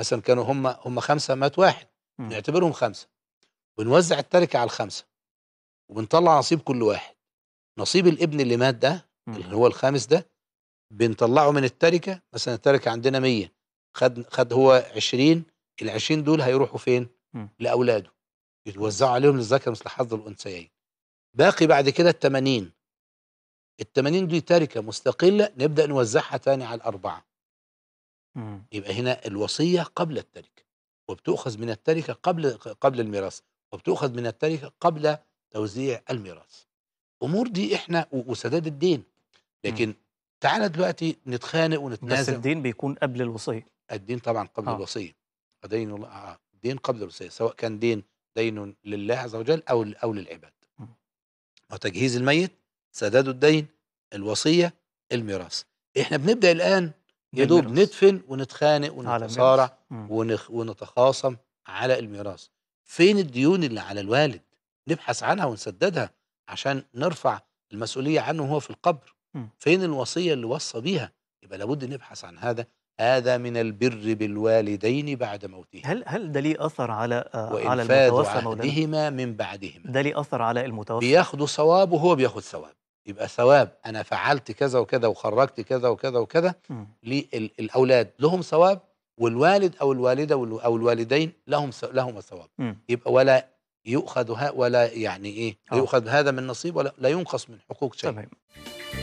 مثلا كانوا هم هم خمسه مات واحد نعتبرهم خمسه بنوزع التركه على الخمسه وبنطلع نصيب كل واحد نصيب الابن اللي مات ده اللي هو الخامس ده بنطلعه من التركه مثلا التركه عندنا 100 خد خد هو 20 ال 20 دول هيروحوا فين؟ لاولاده يتوزعوا عليهم للذكر مثل حظ الانثيين باقي بعد كده ال 80 ال 80 دي تركه مستقله نبدا نوزعها تاني على الاربعه مم. يبقى هنا الوصيه قبل التركه وبتؤخذ من التركه قبل قبل الميراث وبتؤخذ من التركه قبل توزيع الميراث امور دي احنا وسداد الدين لكن مم. تعالى دلوقتي نتخانق ونتنازع بس الدين بيكون قبل الوصيه الدين طبعا قبل آه. الوصيه دين الله آه. آه، دين قبل الوصيه سواء كان دين دين لله عز وجل او او للعباد وتجهيز الميت سداد الدين الوصيه الميراث احنا بنبدا الان يا دوب ندفن ونتخانق ونتصارع ونخ ونتخاصم على الميراث فين الديون اللي على الوالد نبحث عنها ونسددها عشان نرفع المسؤولية عنه وهو في القبر فين الوصية اللي وصى بيها يبقى لابد نبحث عن هذا هذا من البر بالوالدين بعد موتهما هل هل ده ليه اثر على آه، على المتوفى مولانا؟ من بعدهما ده ليه اثر على المتوفى بياخدوا ثواب وهو بياخد ثواب يبقى ثواب انا فعلت كذا وكذا وخرجت كذا وكذا وكذا للاولاد لهم ثواب والوالد او الوالده او الوالدين لهم لهم ثواب يبقى ولا يؤخذ ولا يعني ايه آه. يؤخذ هذا من نصيب ولا لا ينقص من حقوق شيء تمام